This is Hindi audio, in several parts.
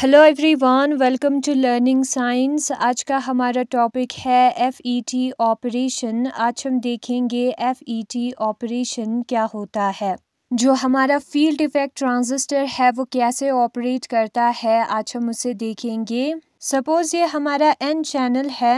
hello everyone welcome to learning science आज का हमारा टॉपिक है एफ़ ई टी ऑपरेशन आज हम देखेंगे एफ़ ई टी ऑपरेशन क्या होता है जो हमारा फील्ड इफेक्ट ट्रांजिस्टर है वो कैसे ऑपरेट करता है आज हम उसे देखेंगे सपोज़ ये हमारा एन चैनल है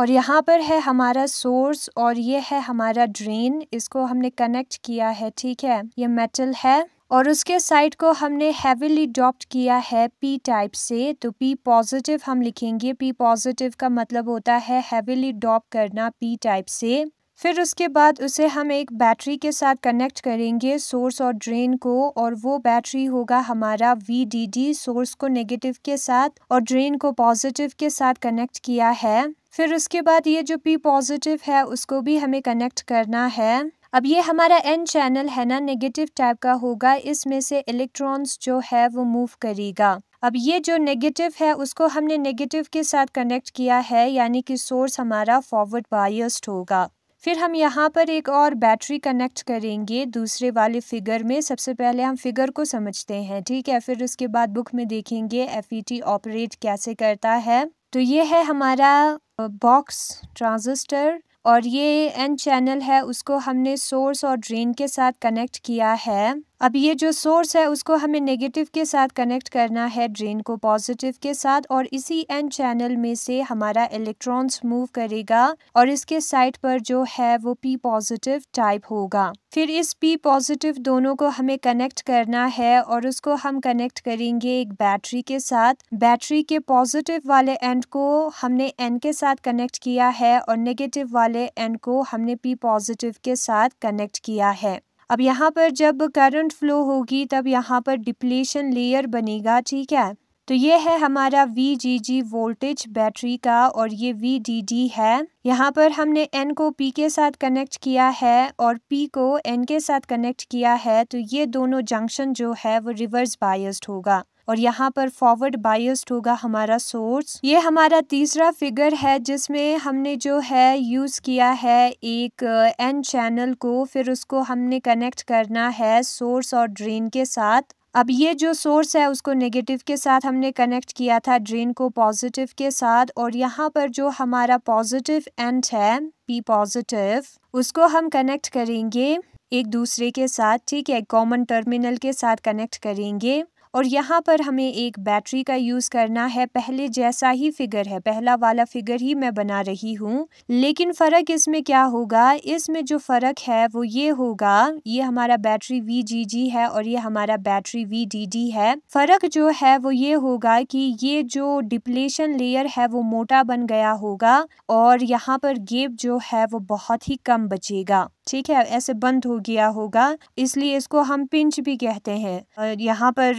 और यहाँ पर है हमारा सोर्स और ये है हमारा ड्रेन इसको हमने कनेक्ट किया है ठीक है ये मेटल है और उसके साइड को हमने हैविली डॉप्ट किया है पी टाइप से तो पी पॉजिटिव हम लिखेंगे पी पॉजिटिव का मतलब होता है हैविली डॉप करना पी टाइप से फिर उसके बाद उसे हम एक बैटरी के साथ कनेक्ट करेंगे सोर्स और ड्रेन को और वो बैटरी होगा हमारा वी सोर्स को नेगेटिव के साथ और ड्रेन को पॉजिटिव के साथ कनेक्ट किया है फिर उसके बाद ये जो पी पॉजिटिव है उसको भी हमें कनेक्ट करना है अब ये हमारा एन चैनल है ना नेगेटिव टाइप का होगा इसमें से इलेक्ट्रॉन्स जो है वो मूव करेगा अब ये जो नेगेटिव है उसको हमने नेगेटिव के साथ कनेक्ट किया है यानी कि सोर्स हमारा फॉरवर्ड बायस्ड होगा फिर हम यहाँ पर एक और बैटरी कनेक्ट करेंगे दूसरे वाले फिगर में सबसे पहले हम फिगर को समझते हैं ठीक है फिर उसके बाद बुक में देखेंगे एफ ऑपरेट e कैसे करता है तो ये है हमारा बॉक्स ट्रांजिस्टर और ये एन चैनल है उसको हमने सोर्स और ड्रेन के साथ कनेक्ट किया है अब ये जो सोर्स है उसको हमें नेगेटिव के साथ कनेक्ट करना है ड्रेन को पॉजिटिव के साथ और इसी एन चैनल में से हमारा इलेक्ट्रॉन्स मूव करेगा और इसके साइड पर जो है वो पी पॉजिटिव टाइप होगा फिर इस पी पॉजिटिव दोनों को हमें कनेक्ट करना है और उसको हम कनेक्ट करेंगे एक बैटरी के साथ बैटरी के पॉजिटिव वाले एंड को हमने एन के साथ कनेक्ट किया है और नेगेटिव वाले एंड को हमने पी पॉजिटिव के साथ कनेक्ट किया है अब यहाँ पर जब करंट फ्लो होगी तब यहाँ पर डिप्लेशन लेयर बनेगा ठीक है तो ये है हमारा वी वोल्टेज बैटरी का और ये वी है यहाँ पर हमने एन को पी के साथ कनेक्ट किया है और पी को एन के साथ कनेक्ट किया है तो ये दोनों जंक्शन जो है वो रिवर्स बायस्ड होगा और यहाँ पर फॉरवर्ड बायस्ड होगा हमारा सोर्स ये हमारा तीसरा फिगर है जिसमें हमने जो है यूज़ किया है एक एन uh, चैनल को फिर उसको हमने कनेक्ट करना है सोर्स और ड्रेन के साथ अब ये जो सोर्स है उसको नेगेटिव के साथ हमने कनेक्ट किया था ड्रेन को पॉजिटिव के साथ और यहाँ पर जो हमारा पॉजिटिव एंड है पी पॉजिटिव उसको हम कनेक्ट करेंगे एक दूसरे के साथ ठीक है कॉमन टर्मिनल के साथ कनेक्ट करेंगे और यहाँ पर हमें एक बैटरी का यूज़ करना है पहले जैसा ही फिगर है पहला वाला फिगर ही मैं बना रही हूँ लेकिन फ़र्क इसमें क्या होगा इसमें जो फ़र्क है वो ये होगा ये हमारा बैटरी वी है और ये हमारा बैटरी वी है फ़र्क जो है वो ये होगा कि ये जो डिप्लेशन लेयर है वो मोटा बन गया होगा और यहाँ पर गेप जो है वो बहुत ही कम बचेगा ठीक है ऐसे बंद हो गया होगा इसलिए इसको हम पिंच भी कहते हैं यहाँ पर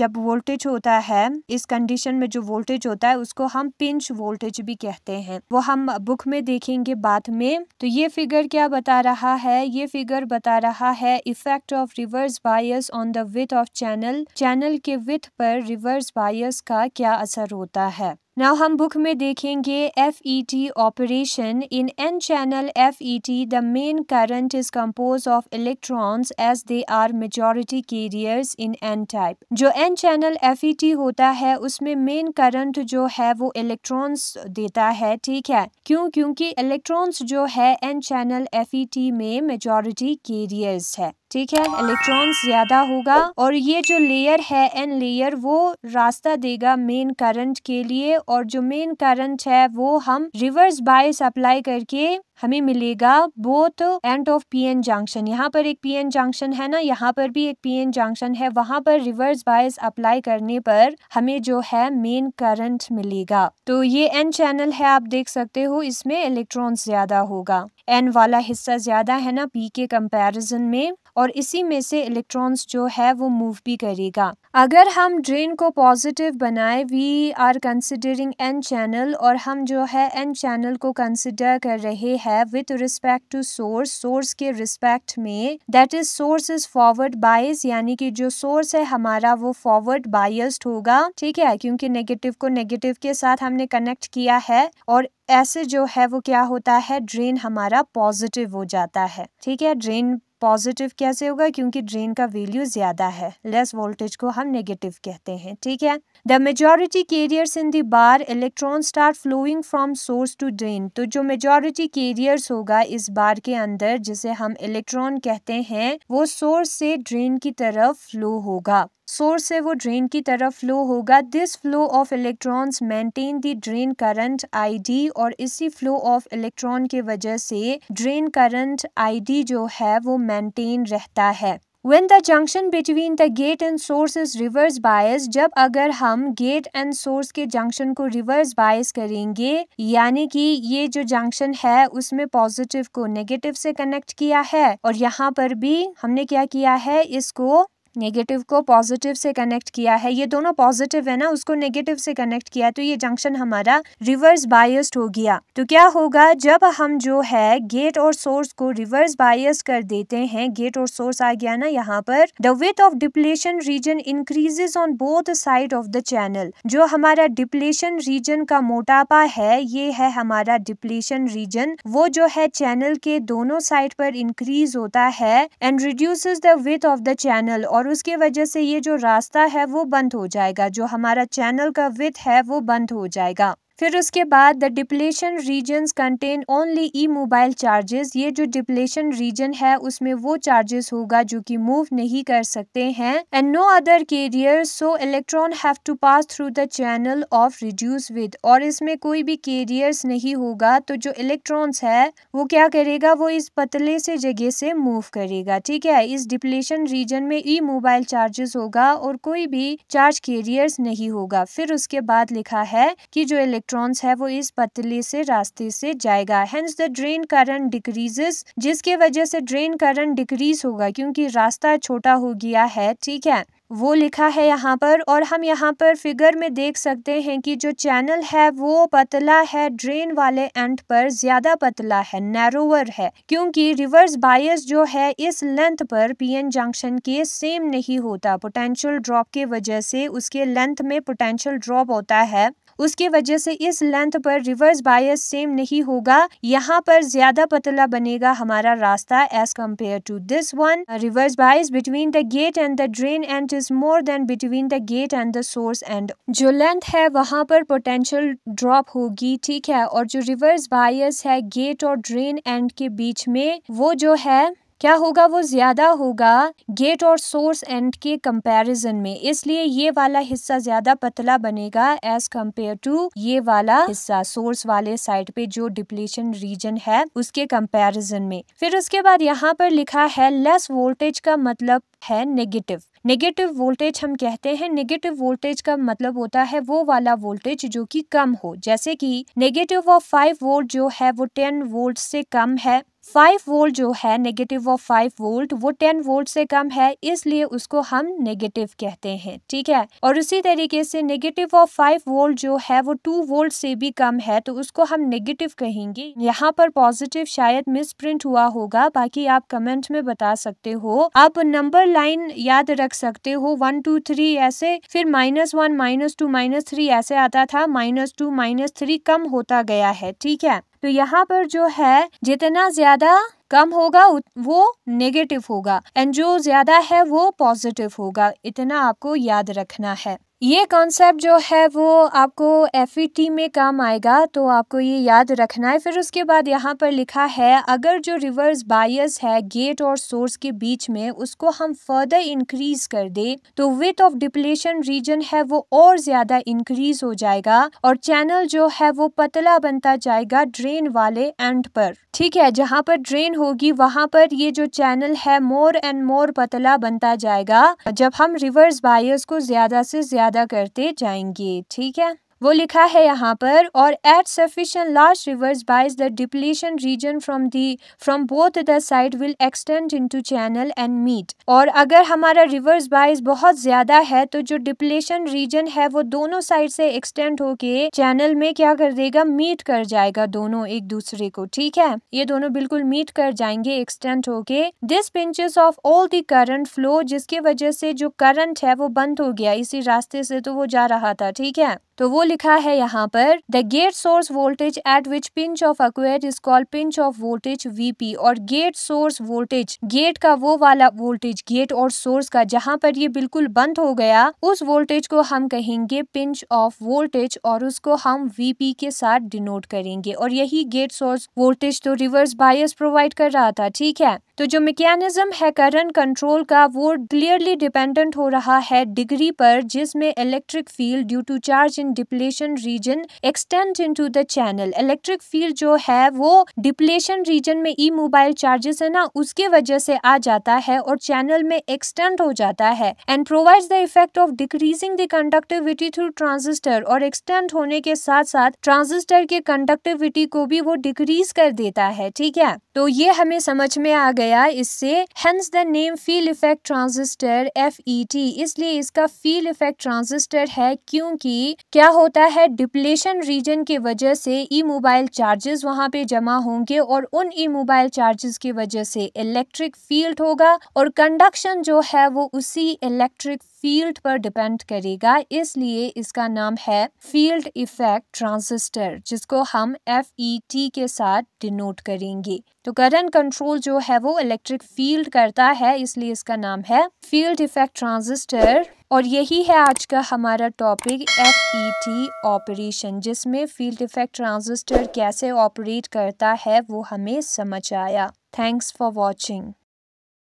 जब वोल्टेज होता है इस कंडीशन में जो वोल्टेज होता है उसको हम पिंच वोल्टेज भी कहते हैं वो हम बुक में देखेंगे बाद में तो ये फिगर क्या बता रहा है ये फिगर बता रहा है effect of reverse bias on the width of channel channel के विथ पर रिवर्स बायस का क्या असर होता है नाउ हम बुक में देखेंगे F E T operation in N channel F E T the main current is compose of electrons as they are majority carriers in N type जो N channel F E T होता है उसमें मेन करंट जो है वो इलेक्ट्रॉन्स देता है ठीक है क्यों क्योंकि इलेक्ट्रॉन्स जो है N channel F E T में मेजोरिटी कैरियर्स है ठीक है इलेक्ट्रॉन्स ज्यादा होगा और ये जो लेयर है एन लेयर वो रास्ता देगा मेन करंट के लिए और जो मेन करंट है वो हम रिवर्स बायस अप्लाई करके हमें मिलेगा both end of PN junction यहाँ पर एक पीएन जंक्शन है ना यहाँ पर भी एक पीएन जंक्शन है वहां पर रिवर्स बायस अप्लाई करने पर हमें जो है मेन करंट मिलेगा तो ये एन चैनल है आप देख सकते हो इसमें इलेक्ट्रॉन्स ज्यादा होगा एन वाला हिस्सा ज्यादा है ना पी के कंपैरिजन में और इसी में से इलेक्ट्रॉन्स जो है वो मूव भी करेगा अगर हम ड्रेन को पॉजिटिव बनाए we are considering N channel और हम जो है एन चैनल को कंसिडर कर रहे हैं with respect to source source के रिस्पेक्ट में that is source is forward bias यानी कि जो सोर्स है हमारा वो फॉरवर्ड बायस्ड होगा ठीक है क्योंकि नेगेटिव को नेगेटिव के साथ हमने कनेक्ट किया है और ऐसे जो है वो क्या होता है ड्रेन हमारा पॉजिटिव हो जाता है ठीक है ड्रेन पॉजिटिव कैसे होगा क्योंकि ड्रेन का वैल्यू ज़्यादा है लेस वोल्टेज को हम नेगेटिव कहते हैं ठीक है the majority carriers in the bar electron star flowing from source to drain तो जो मेजोरिटी कैरियर्स होगा इस बार के अंदर जिसे हम इलेक्ट्रॉन कहते हैं वो सोर्स से ड्रेन की तरफ फ्लो होगा सोर्स है वो ड्रेन की तरफ फ्लो होगा this flow of electrons maintain the drain current ID और इसी फ्लो ऑफ इलेक्ट्रॉन के वजह से ड्रेन करंट आईडी जो है वो मेंटेन रहता है When the junction between the gate and source is reverse bias, जब अगर हम gate and source के junction को reverse bias करेंगे यानी कि ये जो junction है उसमें positive को negative से connect किया है और यहाँ पर भी हमने क्या किया है इसको नेगेटिव को पॉजिटिव से कनेक्ट किया है ये दोनों पॉजिटिव है ना उसको नेगेटिव से कनेक्ट किया है तो ये जंक्शन हमारा रिवर्स बायस्ड हो गया तो क्या होगा जब हम जो है गेट और सोर्स को रिवर्स बायस कर देते हैं गेट और सोर्स आ गया ना यहाँ पर the width of depletion region increases on both side of the channel जो हमारा डिप्लेशन रीजन का मोटापा है ये है हमारा डिप्लेशन रीजन वो जो है चैनल के दोनों साइड पर इंक्रीज होता है and reduce the width of the channel और उसके वजह से ये जो रास्ता है वो बंद हो जाएगा जो हमारा चैनल का विथ है वो बंद हो जाएगा फिर उसके बाद the depletion regions contain only immobile charges ये जो डिप्लेशन रीजन है उसमें वो चार्जेस होगा जो कि मूव नहीं कर सकते हैं and no other carrier so electron have to pass through the channel of reduce width और इसमें कोई भी केरियर्स नहीं होगा तो जो इलेक्ट्रॉन्स है वो क्या करेगा वो इस पतले से जगह से मूव करेगा ठीक है इस डिप्लेशन रीजन में ई मोबाइल चार्जेस होगा और कोई भी चार्ज केरियर्स नहीं होगा फिर उसके बाद लिखा है कि जो इलेक्ट्रॉन इलेक्ट्रॉन्स है वो इस पतले से रास्ते से जाएगा hence the drain current decreases जिसके वजह से ड्रेन करंट डिक्रीज होगा क्योंकि रास्ता छोटा हो गया है ठीक है वो लिखा है यहाँ पर और हम यहाँ पर फिगर में देख सकते हैं कि जो चैनल है वो पतला है ड्रेन वाले एंड पर ज़्यादा पतला है नैरोवर है क्योंकि रिवर्स बायस जो है इस लेंथ पर पीएन जंक्शन के सेम नहीं होता पोटेंशियल ड्रॉप के वजह से उसके लेंथ में पोटेंशियल ड्रॉप होता है उसके वजह से इस लेंथ पर रिवर्स बायस सेम नहीं होगा यहाँ पर ज्यादा पतला बनेगा हमारा रास्ता as compare to this one reverse bias between the gate and the drain end is more than between the gate and the source end जो लेंथ है वहाँ पर पोटेंशियल ड्रॉप होगी ठीक है और जो रिवर्स बायस है गेट और ड्रेन एंड के बीच में वो जो है क्या होगा वो ज़्यादा होगा गेट और सोर्स एंड के कंपैरिजन में इसलिए ये वाला हिस्सा ज़्यादा पतला बनेगा एज कम्पेयर टू ये वाला हिस्सा सोर्स वाले साइड पे जो डिप्लेशन रीजन है उसके कंपैरिजन में फिर उसके बाद यहाँ पर लिखा है लेस वोल्टेज का मतलब है नेगेटिव नेगेटिव वोल्टेज हम कहते हैं नेगेटिव वोल्टेज का मतलब होता है वो वाला वोल्टेज जो कि कम हो जैसे कि नेगेटिव ऑफ फाइव वोल्ट जो है वो टेन वोल्ट से कम है फाइव वोल्ट जो है नेगेटिव ऑफ फाइव वोल्ट वो टेन वोल्ट से कम है इसलिए उसको हम नेगेटिव कहते हैं ठीक है और उसी तरीके से नेगेटिव ऑफ फाइव वोल्ट जो है वो टू वोल्ट से भी कम है तो उसको हम नेगेटिव कहेंगे यहाँ पर पॉजिटिव शायद मिस प्रिंट हुआ होगा बाकी आप कमेंट में बता सकते हो आप नंबर लाइन याद रख सकते हो वन टू थ्री ऐसे फिर minus one minus two minus three ऐसे आता था माइनस टू माइनस थ्री कम होता गया है ठीक है तो यहाँ पर जो है जितना ज्यादा कम होगा वो नेगेटिव होगा एंड जो ज्यादा है वो पॉजिटिव होगा इतना आपको याद रखना है ये कॉन्सेप्ट जो है वो आपको एफ e में काम आएगा तो आपको ये याद रखना है फिर उसके बाद यहाँ पर लिखा है अगर जो रिवर्स बायस है गेट और सोर्स के बीच में उसको हम फर्दर इंक्रीज कर दे तो विथ ऑफ डिप्लेशन रीजन है वो और ज़्यादा इंक्रीज हो जाएगा और चैनल जो है वो पतला बनता जाएगा ड्रेन वाले एंड पर ठीक है जहाँ पर ड्रेन होगी वहाँ पर ये जो चैनल है मोर एंड मोर पतला बनता जाएगा जब हम रिवर्स बायस को ज़्यादा से ज़्यादा अदा करते जाएंगे ठीक है वो लिखा है यहाँ पर और at sufficient large reverse bias the depletion region from the from both the side will extend into channel and meet और अगर हमारा रिवर्स बाइज बहुत ज्यादा है तो जो डिप्लेशन रीजन है वो दोनों साइड से एक्सटेंड होके चैनल में क्या कर देगा मीट कर जाएगा दोनों एक दूसरे को ठीक है ये दोनों बिल्कुल मीट कर जाएंगे एक्सटेंड होके this pinches off all the current flow जिसकी वजह से जो करंट है वो बंद हो गया इसी रास्ते से तो वो जा रहा था ठीक है तो वो लिखा है यहाँ पर the gate source voltage at which pinch off अक्वेट is called pinch off voltage VP और गेट सोर्स वोल्टेज गेट का वो वाला वोल्टेज गेट और सोर्स का जहाँ पर ये बिल्कुल बंद हो गया उस वोल्टेज को हम कहेंगे पिंच ऑफ वोल्टेज और उसको हम वीपी के साथ डिनोट करेंगे और यही गेट सोर्स वोल्टेज तो रिवर्स बायस प्रोवाइड कर रहा था ठीक है तो जो मैकेनिज्म है करंट कंट्रोल का वो क्लियरली डिपेंडेंट हो रहा है डिग्री पर जिसमें electric field due to charge in deple depletion region extend in to the channel electric field जो है वो डिप्लेशन रीजन में ई मोबाइल चार्जेस है ना उसके वजह से आ जाता है और चैनल में एक्सटेंड हो जाता है and provide the effect of decreasing the conductivity through transistor और एक्सटेंड होने के साथ साथ ट्रांजिस्टर के कंडक्टिविटी को भी वो डिक्रीज कर देता है ठीक है तो ये हमें समझ में आ गया इससे hence the name field effect transistor F इसलिए इसका फील इफेक्ट ट्रांजिस्टर है क्योंकि क्या होता होता है डिप्लेशन रीजन की वजह से ई मोबाइल चार्जेस वहां पे जमा होंगे और उन ई मोबाइल चार्जेस की वजह से इलेक्ट्रिक फील्ड होगा और कंडक्शन जो है वो उसी इलेक्ट्रिक फील्ड पर डिपेंड करेगा इसलिए इसका नाम है फील्ड इफेक्ट ट्रांसिस्टर जिसको हम एफ ई टी के साथ डिनोट करेंगे तो करंट कंट्रोल जो है वो इलेक्ट्रिक फील्ड करता है इसलिए इसका नाम है फील्ड इफेक्ट ट्रांजिस्टर और यही है आज का हमारा topic F E T operation जिसमें फील्ड इफेक्ट ट्रांजिस्टर कैसे ऑपरेट करता है वो हमें समझ आया थैंक्स फॉर वॉचिंग